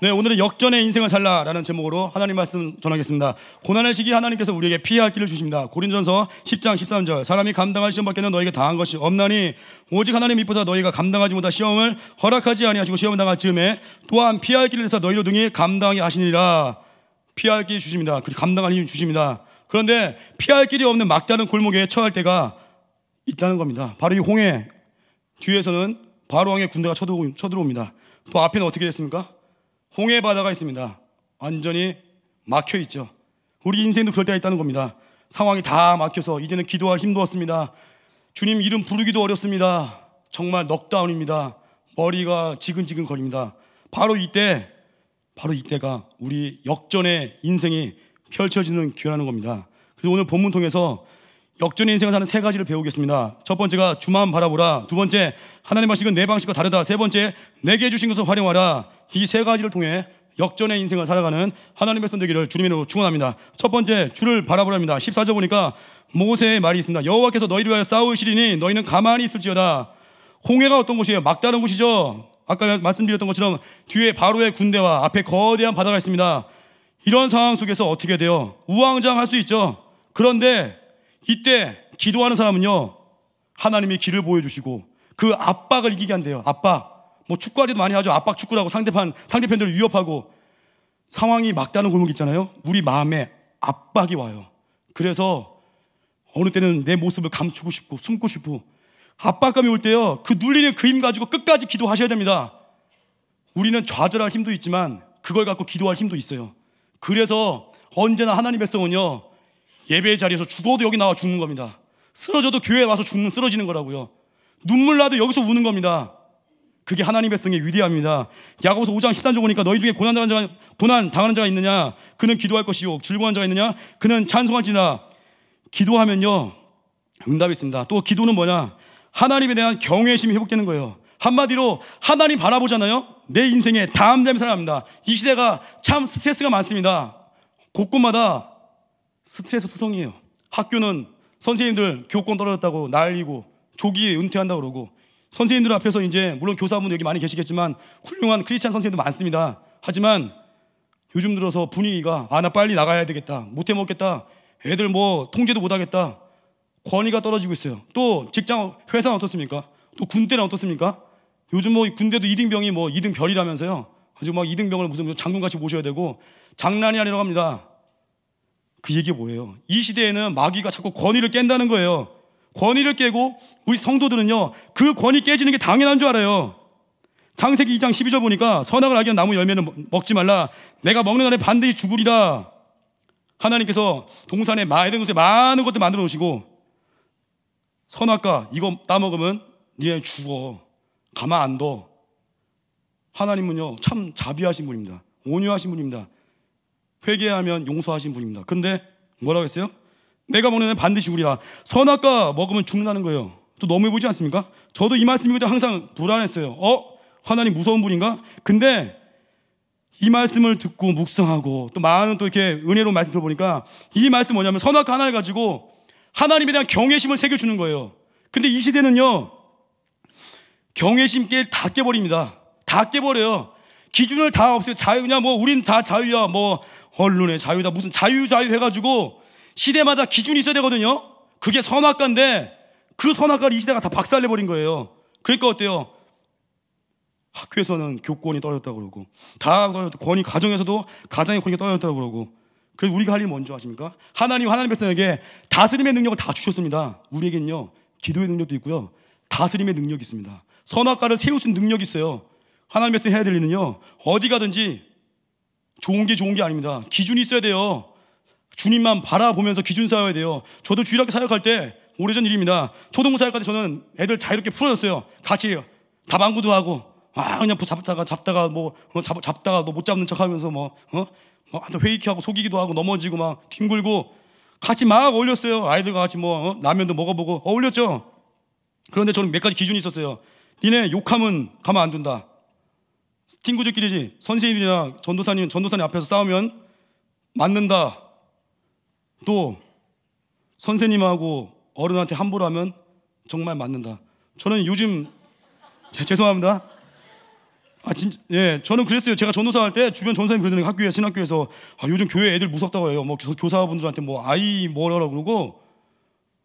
네, 오늘은 역전의 인생을 살라라는 제목으로 하나님 말씀 전하겠습니다. 고난의 시기 하나님께서 우리에게 피할 길을 주십니다. 고린전서 10장 13절. 사람이 감당할 시험 밖에는 너에게 당한 것이 없나니 오직 하나님 이뻐서 너희가 감당하지 못한 시험을 허락하지 아니하시고 시험을 당할 즈음에 또한 피할 길을 해서 너희로 등이 감당이 하시니라. 피할 길 주십니다. 그리고 감당할 힘 주십니다. 그런데 피할 길이 없는 막다른 골목에 처할 때가 있다는 겁니다. 바로 이 홍해 뒤에서는 바로왕의 군대가 쳐들어옵니다. 또 앞에는 어떻게 됐습니까? 홍해 바다가 있습니다. 완전히 막혀 있죠. 우리 인생도 그럴 때가 있다는 겁니다. 상황이 다 막혀서 이제는 기도할 힘도 없습니다. 주님 이름 부르기도 어렵습니다. 정말 넉다운입니다. 머리가 지근지근 거립니다. 바로 이때, 바로 이때가 우리 역전의 인생이 펼쳐지는 기회라는 겁니다. 그래서 오늘 본문 통해서 역전 인생을 사는 세 가지를 배우겠습니다. 첫 번째가 주만 바라보라. 두 번째, 하나님 방식은 내 방식과 다르다. 세 번째, 내게 주신 것을 활용하라. 이 세 가지를 통해 역전의 인생을 살아가는 하나님의 선되기를 주님으로 축원합니다. 첫 번째 주를 바라보랍니다. 14절 보니까 모세의 말이 있습니다. 여호와께서 너희를 위하여 싸우시리니 너희는 가만히 있을지어다. 홍해가 어떤 곳이에요? 막다른 곳이죠. 아까 말씀드렸던 것처럼 뒤에 바로의 군대와 앞에 거대한 바다가 있습니다. 이런 상황 속에서 어떻게 돼요? 우왕좌왕할 수 있죠. 그런데 이때 기도하는 사람은요, 하나님이 길을 보여주시고 그 압박을 이기게 한대요. 압박. 뭐 축구하기도 많이 하죠. 압박 축구라고 상대편, 상대편들을 위협하고 상황이 막다른 골목 있잖아요. 우리 마음에 압박이 와요. 그래서 어느 때는 내 모습을 감추고 싶고 숨고 싶고 압박감이 올 때요. 그 눌리는 그 힘 가지고 끝까지 기도하셔야 됩니다. 우리는 좌절할 힘도 있지만 그걸 갖고 기도할 힘도 있어요. 그래서 언제나 하나님 백성은요. 예배의 자리에서 죽어도 여기 나와 죽는 겁니다. 쓰러져도 교회에 와서 죽는 쓰러지는 거라고요. 눈물 나도 여기서 우는 겁니다. 그게 하나님의 성의 위대합니다. 야고보서 5장 13절 보니까 너희 중에 고난 당하는 자가 고난 당하는 자가 있느냐? 그는 기도할 것이요 즐거운 자가 있느냐? 그는 찬송할지라. 기도하면요 응답이 있습니다. 또 기도는 뭐냐? 하나님에 대한 경외심이 회복되는 거예요. 한마디로 하나님 바라보잖아요. 내 인생에 다음 이새가 납니다. 이 시대가 참 스트레스가 많습니다. 곳곳마다 스트레스 투성이에요. 학교는 선생님들 교권 떨어졌다고 난리고 조기에 은퇴한다 고 그러고 선생님들 앞에서 이제 물론 교사분 여기 많이 계시겠지만 훌륭한 크리스찬 선생님들 많습니다. 하지만 요즘 들어서 분위기가 아 나 빨리 나가야 되겠다 못해 먹겠다 애들 뭐 통제도 못하겠다 권위가 떨어지고 있어요. 또 직장 회사는 어떻습니까? 또 군대는 어떻습니까? 요즘 뭐 군대도 이등병이뭐이등별이라면서요 아주 막이등병을 무슨 장군같이 모셔야 되고 장난이 아니라고 합니다. 그 얘기 뭐예요? 이 시대에는 마귀가 자꾸 권위를 깬다는 거예요. 권위를 깨고 우리 성도들은요, 그 권위 깨지는 게 당연한 줄 알아요. 창세기 2장 12절 보니까 선악을 알게 한 나무 열매는 먹지 말라. 내가 먹는 날에 반드시 죽으리라. 하나님께서 동산에 마에덴 곳에 많은 것들 만들어 놓으시고 선악과 이거 따먹으면 니네 죽어. 가만 안 둬. 하나님은요, 참 자비하신 분입니다. 온유하신 분입니다. 회개하면 용서하신 분입니다. 근데 뭐라고 했어요? 내가 먹는 애는 반드시 우리라. 선악과 먹으면 죽는다는 거예요. 또 너무 해 보지 않습니까? 저도 이 말씀이 항상 불안했어요. 어? 하나님 무서운 분인가? 근데 이 말씀을 듣고 묵상하고 또 많은 또 이렇게 은혜로운 말씀 들어보니까 이 말씀 뭐냐면 선악과 하나를 가지고 하나님에 대한 경외심을 새겨주는 거예요. 근데 이 시대는요, 경외심 다 깨버립니다. 다 깨버려요. 기준을 다 없애요. 자유, 냐 뭐, 우린 다 자유야. 뭐, 언론의 자유다 무슨 자유 자유 해가지고 시대마다 기준이 있어야 되거든요. 그게 선악가인데 그 선악가를 이 시대가 다 박살내버린 거예요. 그러니까 어때요? 학교에서는 교권이 떨어졌다고 그러고 다 떨어졌다 권위 가정에서도 가장의 권위가 떨어졌다고 그러고 그래서 우리가 할일 뭔지 아십니까? 하나님 하나님 백성에게 다스림의 능력을 다 주셨습니다. 우리에게는요 기도의 능력도 있고요 다스림의 능력이 있습니다. 선악가를 세울수 있는 능력이 있어요. 하나님 백성 해야 될 일은요 어디 가든지 좋은 게 좋은 게 아닙니다. 기준이 있어야 돼요. 주님만 바라보면서 기준 쌓아야 돼요. 저도 주일학교 사역할 때 오래전 일입니다. 초등부 사역할 때 저는 애들 자유롭게 풀어줬어요. 같이 다방구도 하고 아 그냥 잡다가 잡다가 뭐 어, 잡, 잡다가 너못 뭐 잡는 척하면서 뭐 어? 뭐 회의하고 키 속이기도 하고 넘어지고 막 뒹굴고 같이 막 어울렸어요. 아이들과 같이 뭐 어? 라면도 먹어보고 어울렸죠. 그런데 저는 몇 가지 기준이 있었어요. 니네 욕하면 가만 안 둔다. 친구들끼리지 선생님이나 전도사님, 전도사님 앞에서 싸우면 맞는다. 또 선생님하고 어른한테 함부로 하면 정말 맞는다. 저는 요즘 죄송합니다. 아 진짜 예 저는 그랬어요. 제가 전도사 할 때 주변 전사님 그러는 학교에 신학교에서 아 요즘 교회 애들 무섭다고 해요. 뭐 교사분들한테 뭐 아이 뭐라고 그러고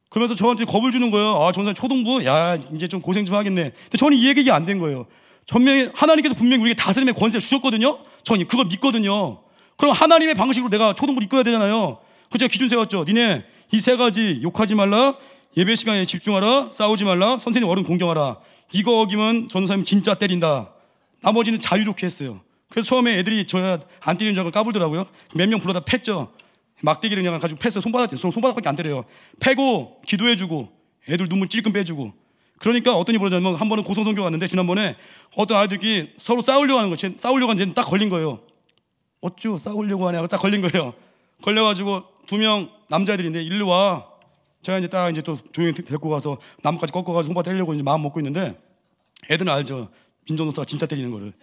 그러면서 저한테 겁을 주는 거예요. 아 전사님 초등부 야 이제 좀 고생 좀 하겠네. 근데 저는 이 얘기가 안 된 거예요. 전명히 하나님께서 분명히 우리에게 다스림의 권세를 주셨거든요. 저는 그걸 믿거든요. 그럼 하나님의 방식으로 내가 초등부를 이끌어야 되잖아요. 그 제가 기준 세웠죠. 니네 이 세 가지 욕하지 말라, 예배 시간에 집중하라, 싸우지 말라, 선생님 어른 공경하라. 이거 어기면 전사님 진짜 때린다. 나머지는 자유롭게 했어요. 그래서 처음에 애들이 저 안 때리는 줄 알고 까불더라고요. 몇 명 불러다 팼죠. 막대기를 그냥 가지고 패스 손바닥 손바닥밖에 안 때려요. 패고 기도해주고 애들 눈물 찔끔 빼주고 그러니까 어떤 일이 벌어졌냐면 뭐 한 번은 고성선교 갔는데 지난번에 어떤 아이들이 서로 싸우려고 하는 거지. 싸우려고 하는데 딱 걸린 거예요. 어쭈 싸우려고 하냐고 딱 걸린 거예요. 걸려가지고 두 명 남자애들인데 일로 와. 제가 이제 딱 이제 또 조용히 데리고 가서 나뭇가지 꺾어가지고 손바 때리려고 이제 마음 먹고 있는데 애들은 알죠. 민정노사가 진짜 때리는 거를.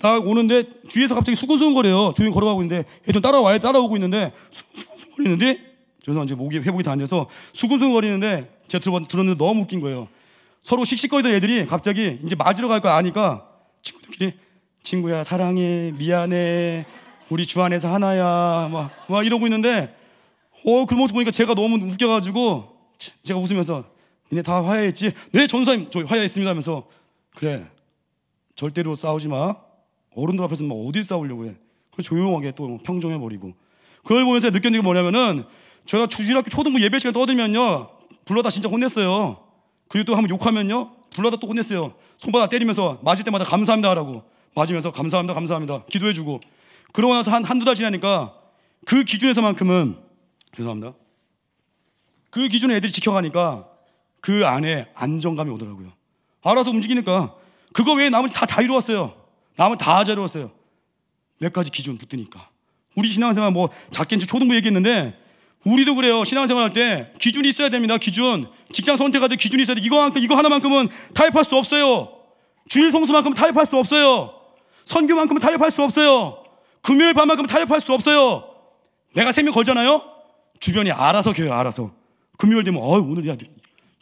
딱 오는데 뒤에서 갑자기 수근수근거려요. 조용히 걸어가고 있는데 애들은 따라와요. 따라오고 있는데 수근수근거리는데 그래서 이제 목이 회복이 다 안 돼서 수근수근거리는데 제가 들어봤, 들었는데 너무 웃긴 거예요. 서로 씩씩거리던 애들이 갑자기 이제 맞으러 갈 거 아니까 친구들끼리 친구야 사랑해 미안해 우리 주 안에서 하나야 막, 막 이러고 있는데 어 그 모습 보니까 제가 너무 웃겨가지고 제가 웃으면서 니네 다 화해했지? 네 전사님 저 화해했습니다 하면서 그래 절대로 싸우지 마 어른들 앞에서 막 어디 싸우려고 해 그래 조용하게 또 평정해버리고 그걸 보면서 느꼈는 게 뭐냐면은 제가 주일학교 초등부 예배 시간 떠들면요 불러다 진짜 혼냈어요 그리고 또 한 번 욕하면요. 불러다 또 혼냈어요. 손바닥 때리면서 맞을 때마다 감사합니다 하라고. 맞으면서 감사합니다, 감사합니다. 기도해주고. 그러고 나서 한, 한두 달 지나니까 그 기준에서만큼은, 죄송합니다. 그 기준을 애들이 지켜가니까 그 안에 안정감이 오더라고요. 알아서 움직이니까. 그거 외에 남은 다 자유로웠어요. 남은 다 자유로웠어요. 몇 가지 기준 붙드니까 우리 신앙생활 뭐 작게 이제 초등부 얘기했는데 우리도 그래요. 신앙생활 할때 기준이 있어야 됩니다. 기준. 직장 선택할 때 기준이 있어야 돼. 이거만큼, 이거 하나만큼은 타협할 수 없어요. 주일 송수만큼 타협할 수 없어요. 선교만큼은 타협할 수 없어요. 금요일 밤만큼 타협할 수 없어요. 내가 세명 걸잖아요? 주변이 알아서 겨요, 알아서. 금요일 되면, 어이, 오늘 야,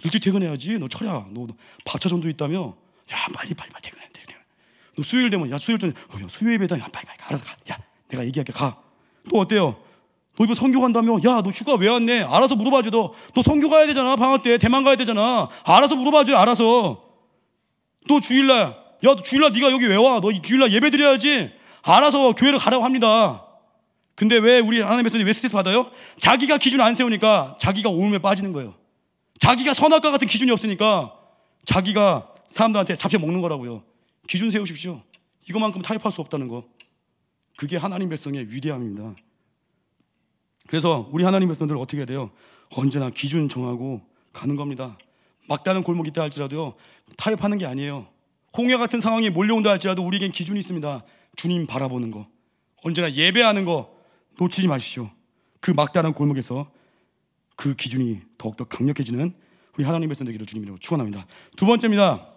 일찍 퇴근해야지. 너 철야, 너, 너 박차전도 있다며. 야, 빨리, 빨리, 빨리 퇴근해. 야 돼. 너 수요일 되면, 야, 수요일 전, 어, 야, 수요일 배당, 야, 빨리, 빨리, 알아서 가. 야, 내가 얘기할게, 가. 또 어때요? 너 이거 성교 간다며? 야, 너 휴가 왜 왔네? 알아서 물어봐줘. 너, 너성교 가야 되잖아. 방학 때. 대만 가야 되잖아. 알아서 물어봐줘. 알아서. 너 주일날. 야, 너 주일날 네가 여기 왜 와? 너 주일날 예배 드려야지. 알아서 교회를 가라고 합니다. 근데 왜 우리 하나님께서는 왜 스트레스 받아요? 자기가 기준 안 세우니까 자기가 오음에 빠지는 거예요. 자기가 선악과 같은 기준이 없으니까 자기가 사람들한테 잡혀 먹는 거라고요. 기준 세우십시오. 이것만큼 타협할 수 없다는 거. 그게 하나님 백성의 위대함입니다. 그래서 우리 하나님께서 늘 어떻게 해야 돼요? 언제나 기준 정하고 가는 겁니다. 막다른 골목이 있다 할지라도요, 타협하는 게 아니에요. 홍해 같은 상황이 몰려온다 할지라도 우리에겐 기준이 있습니다. 주님 바라보는 거. 언제나 예배하는 거 놓치지 마십시오. 그 막다른 골목에서 그 기준이 더욱더 강력해지는 우리 하나님의 선택기를 주님으로 축원합니다. 두 번째입니다.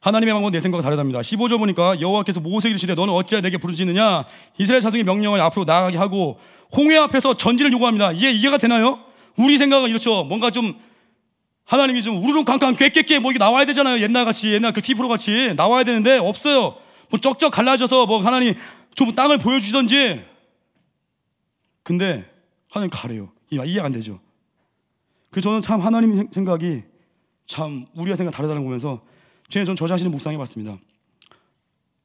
하나님의 방법은 내 생각과 다르답니다. 1 5조 보니까 여호와께서 모세에게 이르시되 너는 어찌하여 내게 부르짖느냐 이스라엘 자손의 명령을 앞으로 나아가게 하고 홍해 앞에서 전진을 요구합니다. 이게 이해가 되나요? 우리 생각은 이렇죠. 뭔가 좀 하나님이 좀 우르릉강강 꾀꾀꾀 뭐 이게 나와야 되잖아요. 옛날 같이 옛날 그 티프로 같이 나와야 되는데 없어요. 뭐 쩍쩍 갈라져서 뭐 하나님 좀 땅을 보여주던지. 근데 하나님 가래요. 이해가 안 되죠. 그래서 저는 참 하나님 생각이 참 우리가 생각 다르다는 거 보면서 최근에 전저 자신을 묵상해봤습니다.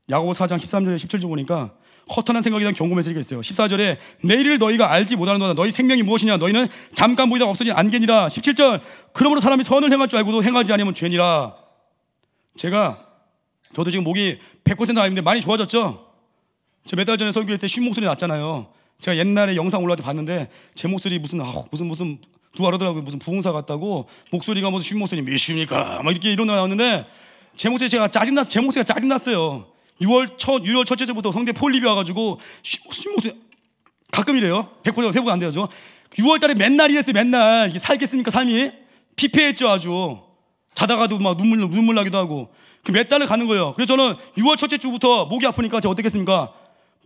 야고보 4장 13절에 17절 보니까 허탄한 생각에 대 경고 메시지가 있어요. 14절에 내일을 너희가 알지 못하는도다 너희 생명이 무엇이냐 너희는 잠깐 보이다 없어진 안개니라. 17절 그러므로 사람이 선을 행할 줄 알고도 행하지 않으면 죄니라. 제가 저도 지금 목이 100% 아닌데 많이 좋아졌죠? 저몇달 전에 설교할 때 쉰 목소리 났잖아요. 제가 옛날에 영상 올라올 때 봤는데 제 목소리 무슨 아, 무슨 무슨 누가 그더라고요 무슨 부흥사 같다고 목소리가 무슨 쉰 목소리 몇십니까? 막 이렇게 이런 거 나왔는데 제 목소리 제가 짜증났서제 목소리가 짜증났어요. 6월 첫 6월 첫째 주부터 성대 폴립이 와가지고 어, 목소리 가끔 이래요. 100% 회복 안 되죠. 6월달에 맨날 이랬어요. 맨날 이게 살겠습니까 삶이 피폐했죠 아주. 자다가도 막 눈물 눈물 나기도 하고 그 몇 달을 가는 거예요. 그래서 저는 6월 첫째 주부터 목이 아프니까 제가 어떻겠습니까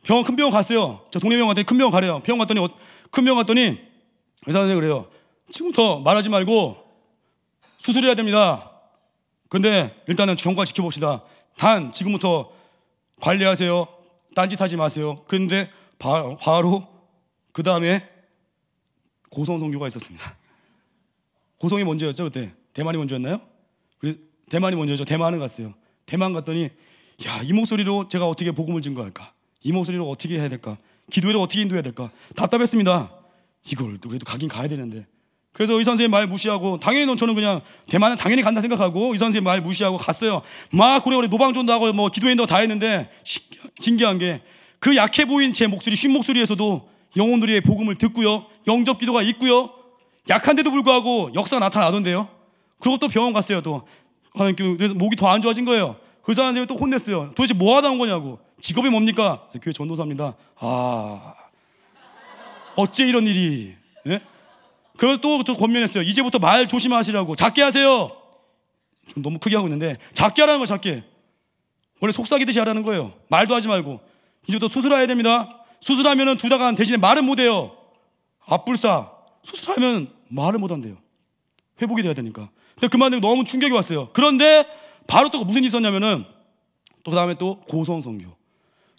병원 큰 병원 갔어요. 저 동네 병원 갔더니 큰 병원 가래요. 병원 갔더니 어, 큰 병원 갔더니 의사 선생 님 그래요. 지금부터 말하지 말고 수술해야 됩니다. 근데 일단은 경과 지켜봅시다. 단 지금부터 관리하세요. 딴짓하지 마세요. 근데 바, 바로 그 다음에 고성 성교가 있었습니다. 고성이 먼저였죠 그때 대만이 먼저였나요? 대만이 먼저죠. 대만은 갔어요. 대만 갔더니 야이 목소리로 제가 어떻게 복음을 증거할까? 이 목소리로 어떻게 해야 될까? 기도회를 어떻게 인도해야 될까? 답답했습니다. 이걸 그래도 가긴 가야 되는데 그래서 의사 선생님 말 무시하고 당연히 넌 저는 그냥 대만은 당연히 간다 생각하고 의사 선생님 말 무시하고 갔어요. 막 고래고래 노방전도 하고 뭐 기도인도 다 했는데 신기한 게 그 약해 보인 제 목소리 쉰 목소리에서도 영혼들의 복음을 듣고요. 영접 기도가 있고요. 약한데도 불구하고 역사가 나타나던데요. 그리고 또 병원 갔어요. 또 아, 그래서 목이 더 안 좋아진 거예요. 의사 그 선생님 또 혼냈어요. 도대체 뭐 하다 온 거냐고. 직업이 뭡니까? 교회 전도사입니다. 아 어째 이런 일이? 예? 그리고 또, 또 그 권면했어요. 이제부터 말 조심하시라고. 작게 하세요. 좀 너무 크게 하고 있는데. 작게 하라는 거 작게. 원래 속삭이듯이 하라는 거예요. 말도 하지 말고. 이제부터 수술해야 됩니다. 수술하면은 두다간 대신에 말은 못해요. 앞불사. 수술하면 말을 못한대요. 회복이 돼야 되니까. 근데 그만두고 너무 충격이 왔어요. 그런데 바로 또 무슨 일이 있었냐면은 또그 다음에 또 고성 성교.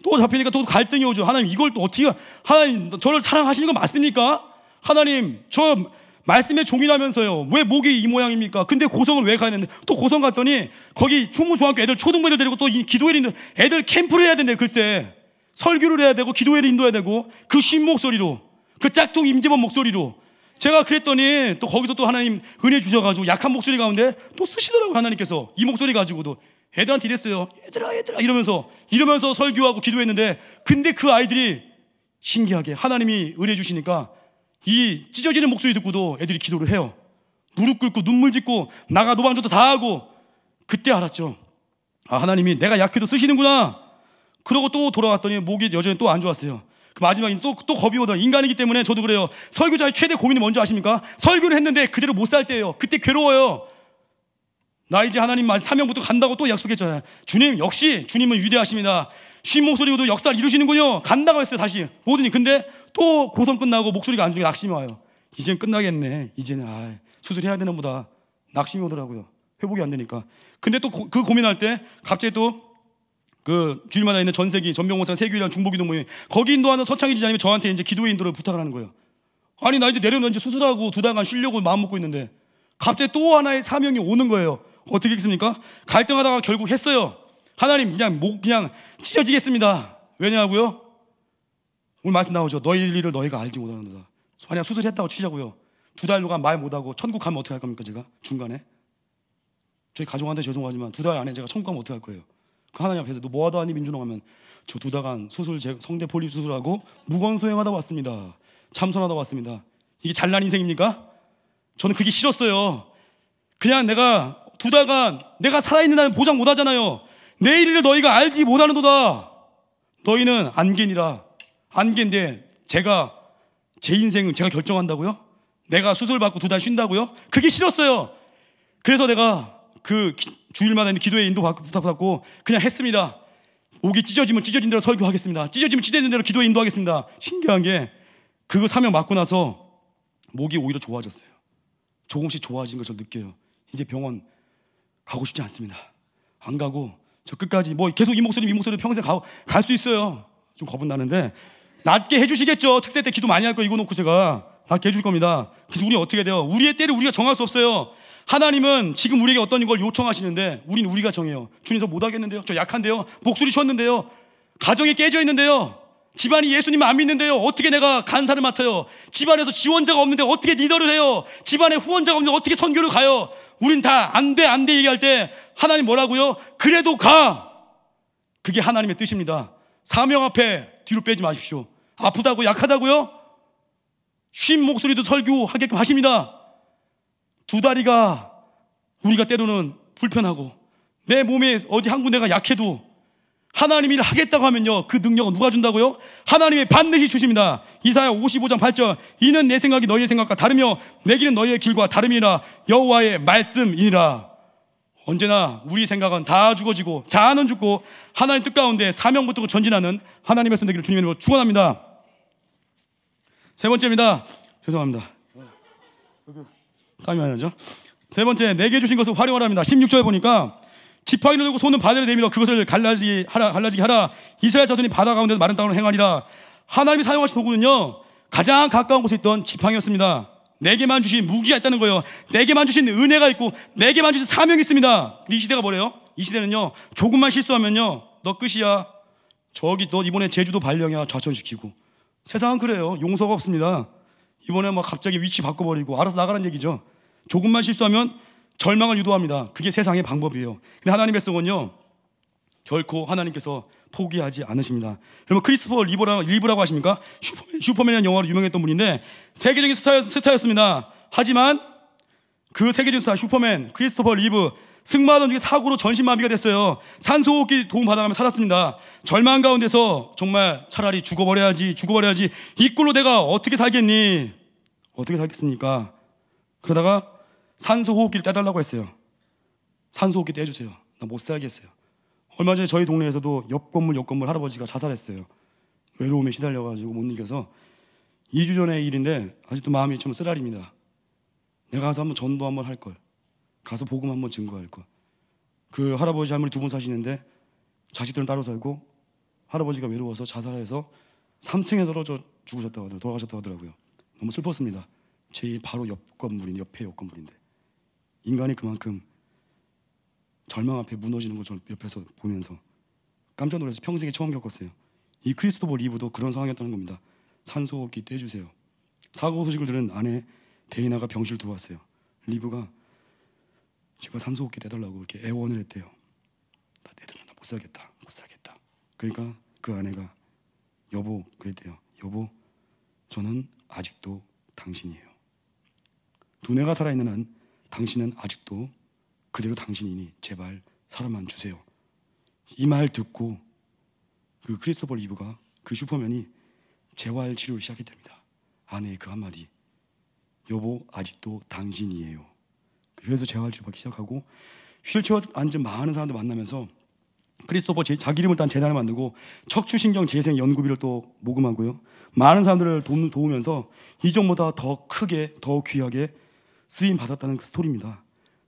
또 잡히니까 또 갈등이 오죠. 하나님 이걸 또 어떻게 하나님 저를 사랑하시는 거 맞습니까? 하나님, 저 말씀에 종이라면서요. 왜 목이 이 모양입니까? 근데 고성은 왜 가야 되는데? 또 고성 갔더니 거기 충무중학교 애들 초등부 애들 데리고 또 기도회를 인도, 애들 캠프를 해야 된대, 글쎄. 설교를 해야 되고 기도회를 인도해야 되고 그 쉰 목소리로 그 짝퉁 임재범 목소리로 제가 그랬더니 또 거기서 또 하나님 은혜 주셔가지고 약한 목소리 가운데 또쓰시더라고 하나님께서 이 목소리 가지고도 애들한테 이랬어요 얘들아 얘들아 이러면서 이러면서 설교하고 기도했는데 근데 그 아이들이 신기하게 하나님이 은혜 주시니까 이 찢어지는 목소리 듣고도 애들이 기도를 해요. 무릎 꿇고 눈물 짓고 나가 노방조도 다 하고 그때 알았죠. 아 하나님이 내가 약해도 쓰시는구나. 그러고 또 돌아왔더니 목이 여전히 또 안 좋았어요. 그 마지막에 또, 또 겁이 오더라. 인간이기 때문에 저도 그래요. 설교자의 최대 고민이 뭔지 아십니까? 설교를 했는데 그대로 못 살 때예요. 그때 괴로워요. 나 이제 하나님 말 사명부터 간다고 또 약속했잖아요. 주님 역시 주님은 위대하십니다. 쉰 목소리로도 역사를 이루시는군요. 간다고 했어요 다시. 뭐든지 근데 또 고성 끝나고 목소리가 안 좋게 낙심이 와요. 이제는 끝나겠네. 이제는 아, 수술해야 되는 보다. 낙심이 오더라고요. 회복이 안 되니까. 근데 또 그 고민할 때 갑자기 또 그 주일마다 있는 전세기 전병호사세교이랑중복기도 모임 거기 인도하는 서창희 지자님이 저한테 이제 기도의 인도를 부탁을 하는 거예요. 아니 나 이제 내려놓은 이제 수술하고 두 달간 쉬려고 마음 먹고 있는데 갑자기 또 하나의 사명이 오는 거예요. 어떻게 했습니까? 갈등하다가 결국 했어요. 하나님 그냥 목 그냥 찢어지겠습니다. 왜냐하고요? 오늘 말씀 나오죠. 너희를 너희가 알지 못하는도다. 만약 수술했다고 치자고요. 두 달간 말 못하고 천국 가면 어떻게 할 겁니까 제가 중간에? 저희 가족한테 죄송하지만 두 달 안에 제가 천국 가면 어떻게 할 거예요? 그 하나님 앞에서 너 뭐하다 하니 민준호 하면 저 두 달간 수술 성대 폴립 수술하고 무건 소행하다 왔습니다. 참선하다 왔습니다. 이게 잘난 인생입니까? 저는 그게 싫었어요. 그냥 내가 두다가 내가 살아있는 날은 보장 못하잖아요. 내일을 너희가 알지 못하는도다. 너희는 안개니라. 안개인데 제가 제 인생은 제가 결정한다고요? 내가 수술 받고 두 달 쉰다고요? 그게 싫었어요. 그래서 내가 그 주일마다 기도에 인도 받고 그냥 했습니다. 목이 찢어지면 찢어진 대로 설교하겠습니다. 찢어지면 찢어진 대로 기도에 인도하겠습니다. 신기한 게 그거 사명 맞고 나서 목이 오히려 좋아졌어요. 조금씩 좋아진 걸저 느껴요. 이제 병원 가고 싶지 않습니다. 안 가고 저 끝까지 뭐 계속 이 목소리 이 목소리 평생 갈 수 있어요. 좀 겁은 나는데 낮게 해주시겠죠. 특세 때 기도 많이 할 거 이거 놓고 제가 낮게 해줄 겁니다. 그래서 우리 어떻게 돼요? 우리의 때를 우리가 정할 수 없어요. 하나님은 지금 우리에게 어떤 걸 요청하시는데 우린 우리가 정해요. 주님 저 못하겠는데요. 저 약한데요. 목소리 쳤는데요. 가정이 깨져 있는데요. 집안이 예수님 안 믿는데요. 어떻게 내가 간사를 맡아요? 집안에서 지원자가 없는데 어떻게 리더를 해요? 집안에 후원자가 없는데 어떻게 선교를 가요? 우린 다 안 돼, 안 돼 얘기할 때 하나님 뭐라고요? 그래도 가! 그게 하나님의 뜻입니다. 사명 앞에 뒤로 빼지 마십시오. 아프다고 약하다고요? 쉰 목소리도 설교하게끔 하십니다. 두 다리가 우리가 때로는 불편하고 내 몸에 어디 한 군데가 약해도 하나님이 일 하겠다고 하면요. 그 능력은 누가 준다고요? 하나님이 반드시 주십니다. 이사야 55장 8절. 이는 내 생각이 너희의 생각과 다르며 내 길은 너희의 길과 다름이라 여호와의 말씀이니라. 언제나 우리 생각은 다 죽어지고 자아는 죽고 하나님 뜻 가운데 사명 부터 전진하는 하나님의 손대기를 주님으로 축원합니다. 세 번째입니다. 죄송합니다. 땀이 많이 나죠? 세 번째, 내게 주신 것을 활용하랍니다. 16절 보니까 지팡이를 들고 손은 바늘을 내밀어 그것을 갈라지게 하라, 갈라지게 하라. 이스라엘 자손이 바다 가운데 마른 땅으로 행하리라. 하나님이 사용하신 도구는요, 가장 가까운 곳에 있던 지팡이였습니다. 내게만 주신 무기가 있다는 거예요. 내게만 주신 은혜가 있고, 내게만 주신 사명이 있습니다. 이 시대가 뭐래요? 이 시대는요, 조금만 실수하면요, 너 끝이야. 저기 너 이번에 제주도 발령이야. 좌천시키고. 세상은 그래요. 용서가 없습니다. 이번에 막 뭐 갑자기 위치 바꿔버리고, 알아서 나가라는 얘기죠. 조금만 실수하면 절망을 유도합니다. 그게 세상의 방법이에요. 근데 하나님의 백은요 결코 하나님께서 포기하지 않으십니다. 여러분 크리스퍼 리버라, 리브라고 하십니까? 슈퍼맨, 이라는 영화로 유명했던 분인데 세계적인 스타, 였습니다 하지만 그 세계적인 스타 슈퍼맨 크리스토퍼 리브 승마하던 중에 사고로 전신마비가 됐어요. 산소호흡기 도움받아가며 살았습니다. 절망 가운데서 정말 차라리 죽어버려야지 죽어버려야지 이 꼴로 내가 어떻게 살겠니? 어떻게 살겠습니까? 그러다가 산소 호흡기를 떼달라고 했어요. 산소 호흡기 떼주세요. 나 못 살겠어요. 얼마 전에 저희 동네에서도 옆 건물 옆 건물 할아버지가 자살했어요. 외로움에 시달려가지고 못 이겨서 2주 전에 일인데 아직도 마음이 좀 쓰라립니다. 내가 가서 한번 전도 한번 할 걸. 가서 복음 한번 증거할 걸. 그 할아버지 할머니 두 분 사시는데 자식들은 따로 살고 할아버지가 외로워서 자살해서 3층에 떨어져 죽으셨다고 하더라고요. 돌아가셨다고 하더라고요. 너무 슬펐습니다. 제 바로 옆 건물인 옆에 옆 건물인데 인간이 그만큼 절망 앞에 무너지는 걸 옆에서 보면서 깜짝 놀라서 평생에 처음 겪었어요. 이 크리스토벌 리브도 그런 상황이었다는 겁니다. 산소 없기 떼주세요. 사고 소식을 들은 아내 데이나가 병실 들어왔어요. 리브가 제발 산소 없게 떼달라고 이렇게 애원을 했대요. 나 내려면 나못 살겠다, 못 살겠다. 그러니까 그 아내가 여보 그랬대요. 여보 저는 아직도 당신이에요. 두뇌가 살아있는 한 당신은 아직도 그대로 당신이니 제발 사람만 주세요. 이 말 듣고 그 크리스토퍼 리브가 그 슈퍼맨이 재활 치료를 시작했답니다. 아내의 그 한마디. 여보 아직도 당신이에요. 그래서 재활 치료받 시작하고 휠체어 앉은 많은 사람들 만나면서 크리스토퍼 제, 자기 이름을 딴 재단을 만들고 척추신경 재생 연구비를 또 모금하고요. 많은 사람들을 도, 도우면서 이전보다 더 크게 더 귀하게 쓰임 받았다는 그 스토리입니다.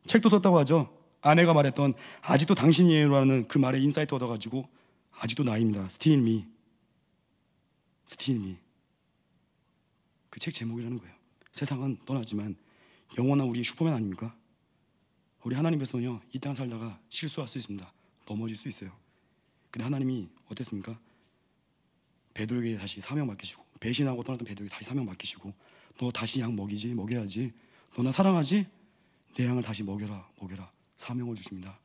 책도 썼다고 하죠. 아내가 말했던 아직도 당신이에요라는 그 말에 인사이트 얻어가지고 아직도 나입니다. 스틸미, 스틸미. 그 책 제목이라는 거예요. 세상은 떠나지만 영원한 우리의 슈퍼맨 아닙니까? 우리 하나님께서는요 이 땅 살다가 실수할 수 있습니다. 넘어질 수 있어요. 근데 하나님이 어땠습니까? 배돌에게 다시 사명 맡기시고 배신하고 떠났던 배돌게 다시 사명 맡기시고 너 다시 약 먹이지 먹여야지 너나 사랑하지? 내 양을 다시 먹여라, 먹여라. 사명을 주십니다.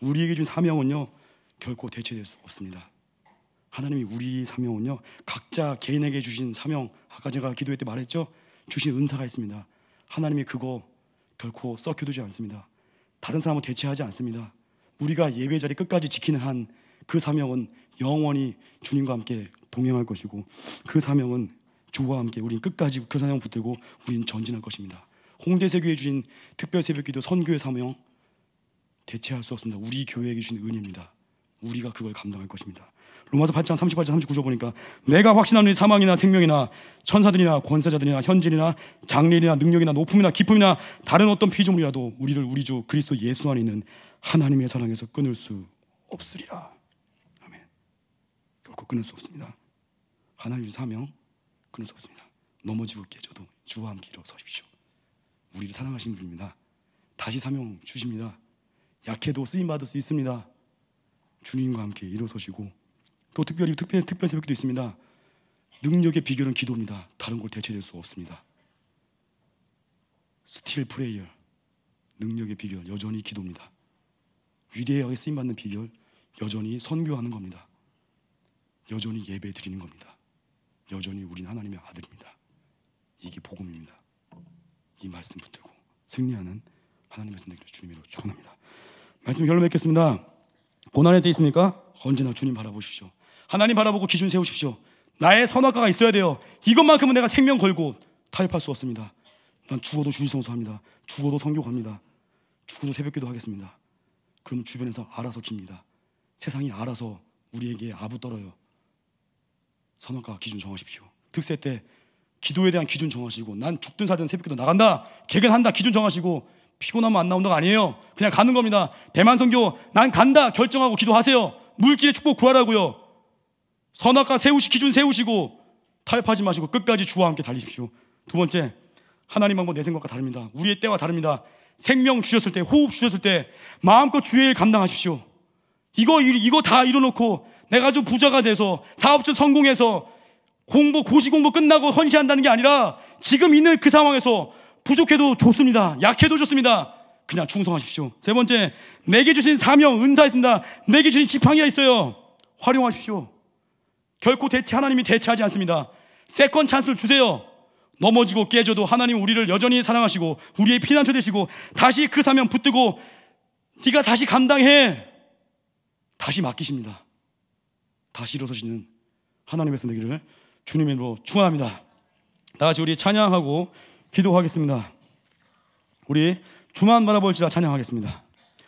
우리에게 준 사명은요, 결코 대체될 수 없습니다. 하나님이 우리 사명은요, 각자 개인에게 주신 사명, 아까 제가 기도할 때 말했죠? 주신 은사가 있습니다. 하나님이 그거 결코 썩혀두지 않습니다. 다른 사람을 대체하지 않습니다. 우리가 예배 자리 끝까지 지키는 한 그 사명은 영원히 주님과 함께 동행할 것이고 그 사명은 주와 함께 우린 끝까지 그 사명 붙들고 우린 전진할 것입니다. 홍대세교회 주신 특별 새벽기도 선교의 사명 대체할 수 없습니다. 우리 교회에게 주신 은혜입니다. 우리가 그걸 감당할 것입니다. 로마서 8장 38장 39절 보니까 내가 확신하는 사망이나 생명이나 천사들이나 권세자들이나 현질이나 장례이나 능력이나 높음이나 기쁨이나 다른 어떤 피조물이라도 우리를 우리 주 그리스도 예수 안에 있는 하나님의 사랑에서 끊을 수 없으리라. 아멘. 결코 끊을 수 없습니다. 하나님 사명 끊을 수 없습니다. 넘어지고 깨져도 주와 함께 일어서십시오. 우리를 사랑하시는 분입니다. 다시 사명 주십니다. 약해도 쓰임 받을 수 있습니다. 주님과 함께 일어서시고 또 특별히 특별 특별 새벽기도 있습니다. 능력의 비결은 기도입니다. 다른 걸 대체될 수 없습니다. 스틸 프레이어 능력의 비결 여전히 기도입니다. 위대하게 쓰임 받는 비결 여전히 선교하는 겁니다. 여전히 예배 드리는 겁니다. 여전히 우리는 하나님의 아들입니다. 이게 복음입니다. 이 말씀 붙들고 승리하는 하나님의 선택을 주님으로 축원합니다. 말씀 결론 맺겠습니다. 고난에 대 있습니까? 언제나 주님 바라보십시오. 하나님 바라보고 기준 세우십시오. 나의 선악과가 있어야 돼요. 이것만큼은 내가 생명 걸고 타협할 수 없습니다. 난 죽어도 주일 성소합니다. 죽어도 성교합니다. 죽어도 새벽기도 하겠습니다. 그럼 주변에서 알아서 깁니다. 세상이 알아서 우리에게 아부 떨어요. 선악과 기준 정하십시오. 특세 때 기도에 대한 기준 정하시고 난 죽든 사든 새벽기도 나간다 개근한다 기준 정하시고 피곤하면 안 나온다가 아니에요 그냥 가는 겁니다 대만 선교 난 간다 결정하고 기도하세요 물질의 축복 구하라고요 선악과 세우시 기준 세우시고 타협하지 마시고 끝까지 주와 함께 달리십시오 두 번째 하나님 방법 내 생각과 다릅니다 우리의 때와 다릅니다 생명 주셨을 때 호흡 주셨을 때 마음껏 주의 일 감당하십시오 이거 이거 다 이뤄놓고 내가 좀 부자가 돼서 사업주 성공해서 공부, 고시 공부 끝나고 헌시한다는 게 아니라 지금 있는 그 상황에서 부족해도 좋습니다. 약해도 좋습니다. 그냥 충성하십시오. 세 번째, 내게 주신 사명, 은사 있습니다. 내게 주신 지팡이가 있어요. 활용하십시오. 결코 대체 하나님이 대체하지 않습니다. 세컨 찬스를 주세요. 넘어지고 깨져도 하나님 우리를 여전히 사랑하시고 우리의 피난처 되시고 다시 그 사명 붙들고 네가 다시 감당해. 다시 맡기십니다. 다시 일어서시는 하나님의 선대기를 주님의 이름으로 축원합니다. 다 같이 우리 찬양하고 기도하겠습니다. 우리 주만 바라볼지라 찬양하겠습니다.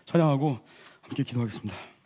찬양하고 함께 기도하겠습니다.